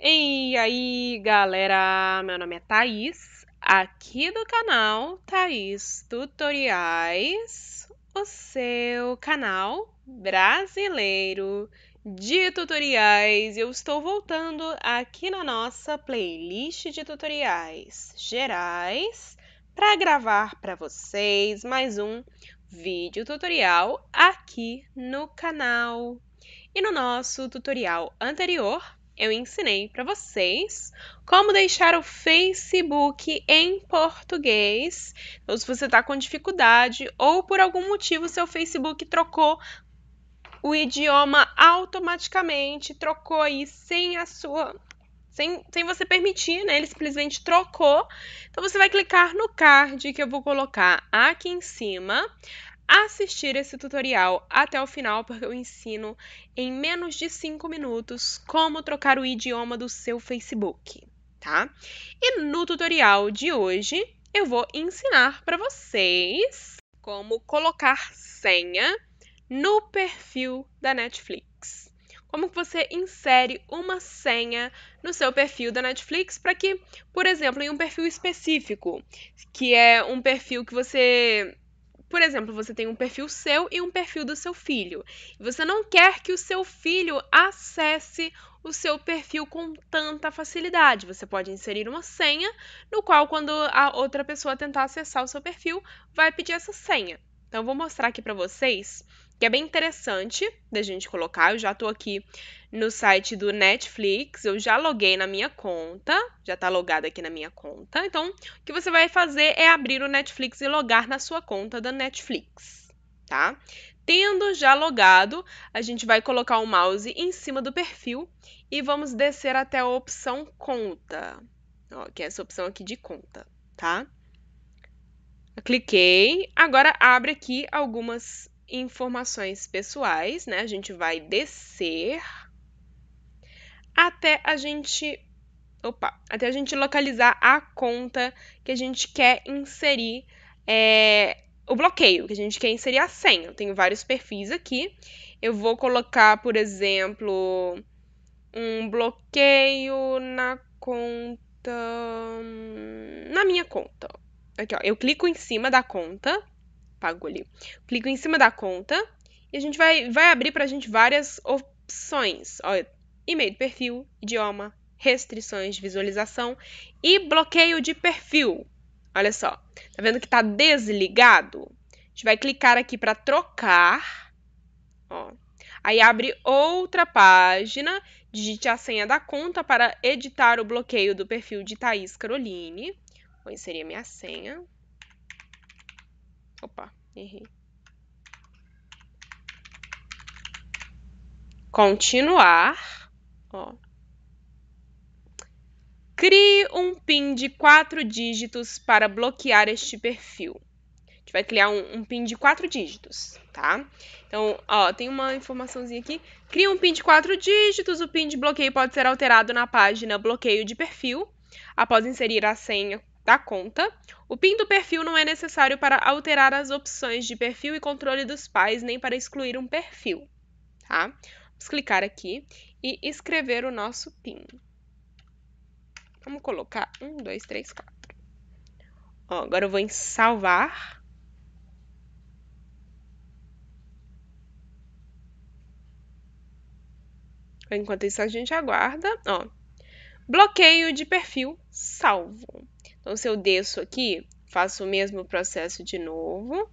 E aí, galera, meu nome é Thaís, aqui do canal Thaís Tutoriais, o seu canal brasileiro de tutoriais. Eu estou voltando aqui na nossa playlist de tutoriais gerais para gravar para vocês mais um vídeo tutorial aqui no canal. E no nosso tutorial anterior, eu ensinei para vocês como deixar o Facebook em português. Então, se você está com dificuldade ou por algum motivo seu Facebook trocou o idioma automaticamente, trocou aí sem a sua sem, sem você permitir, né? Ele simplesmente trocou. Então você vai clicar no card que eu vou colocar aqui em cima assistir esse tutorial até o final, porque eu ensino em menos de 5 minutos como trocar o idioma do seu Facebook, tá? E no tutorial de hoje, eu vou ensinar para vocês como colocar senha no perfil da Netflix. Como você insere uma senha no seu perfil da Netflix para que, por exemplo, em um perfil específico, que é um perfil que você por exemplo, você tem um perfil seu e um perfil do seu filho. Você não quer que o seu filho acesse o seu perfil com tanta facilidade. Você pode inserir uma senha, no qual, quando a outra pessoa tentar acessar o seu perfil, vai pedir essa senha. Então, eu vou mostrar aqui para vocês que é bem interessante da gente colocar. Eu já estou aqui no site do Netflix, eu já loguei na minha conta, já está logado aqui na minha conta. Então, o que você vai fazer é abrir o Netflix e logar na sua conta da Netflix, tá? Tendo já logado, a gente vai colocar o mouse em cima do perfil e vamos descer até a opção conta, ó, que é essa opção aqui de conta, tá? cliquei, agora abre aqui algumas informações pessoais, né? A gente vai descer até a gente opa, até a gente localizar a conta que a gente quer inserir é, o bloqueio, que a gente quer inserir a senha. Eu tenho vários perfis aqui. Eu vou colocar, por exemplo, um bloqueio na conta. Na minha conta. Aqui, ó. Eu clico em cima da conta pago ali. Clico em cima da conta e a gente vai, vai abrir para a gente várias opções. Olha, e-mail perfil, idioma, restrições de visualização e bloqueio de perfil. Olha só, tá vendo que está desligado? A gente vai clicar aqui para trocar. Ó. Aí abre outra página, digite a senha da conta para editar o bloqueio do perfil de Thaís Caroline. Vou inserir a minha senha. Opa, errei. Continuar. Ó. Crie um PIN de quatro dígitos para bloquear este perfil. A gente vai criar um, um PIN de quatro dígitos, tá? Então, ó, tem uma informaçãozinha aqui. Crie um PIN de quatro dígitos. O PIN de bloqueio pode ser alterado na página Bloqueio de Perfil após inserir a senha da conta. O PIN do perfil não é necessário para alterar as opções de perfil e controle dos pais, nem para excluir um perfil. Tá? Vamos clicar aqui e escrever o nosso PIN. Vamos colocar 1, 2, 3, 4. Ó, agora eu vou em salvar. Enquanto isso, a gente aguarda. Ó, bloqueio de perfil salvo. Então, se eu desço aqui, faço o mesmo processo de novo.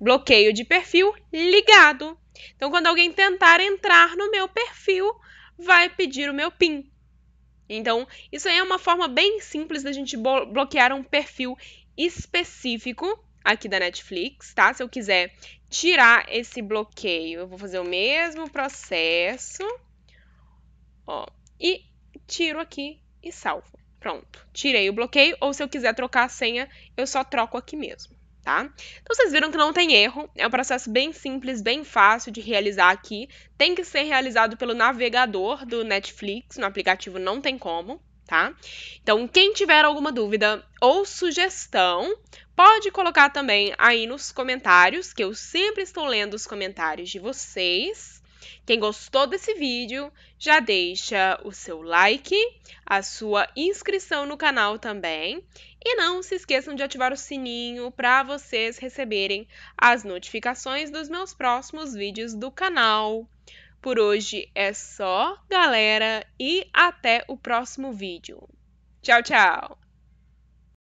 Bloqueio de perfil ligado. Então, quando alguém tentar entrar no meu perfil, vai pedir o meu PIN. Então, isso aí é uma forma bem simples da gente bloquear um perfil específico aqui da Netflix, tá? Se eu quiser tirar esse bloqueio, eu vou fazer o mesmo processo, ó, e tiro aqui e salvo. Pronto, tirei o bloqueio, ou se eu quiser trocar a senha, eu só troco aqui mesmo, tá? Então vocês viram que não tem erro, é um processo bem simples, bem fácil de realizar aqui. Tem que ser realizado pelo navegador do Netflix, no aplicativo não tem como, tá? Então quem tiver alguma dúvida ou sugestão, pode colocar também aí nos comentários, que eu sempre estou lendo os comentários de vocês. Quem gostou desse vídeo, já deixa o seu like, a sua inscrição no canal também. E não se esqueçam de ativar o sininho para vocês receberem as notificações dos meus próximos vídeos do canal. Por hoje é só, galera, e até o próximo vídeo. Tchau, tchau!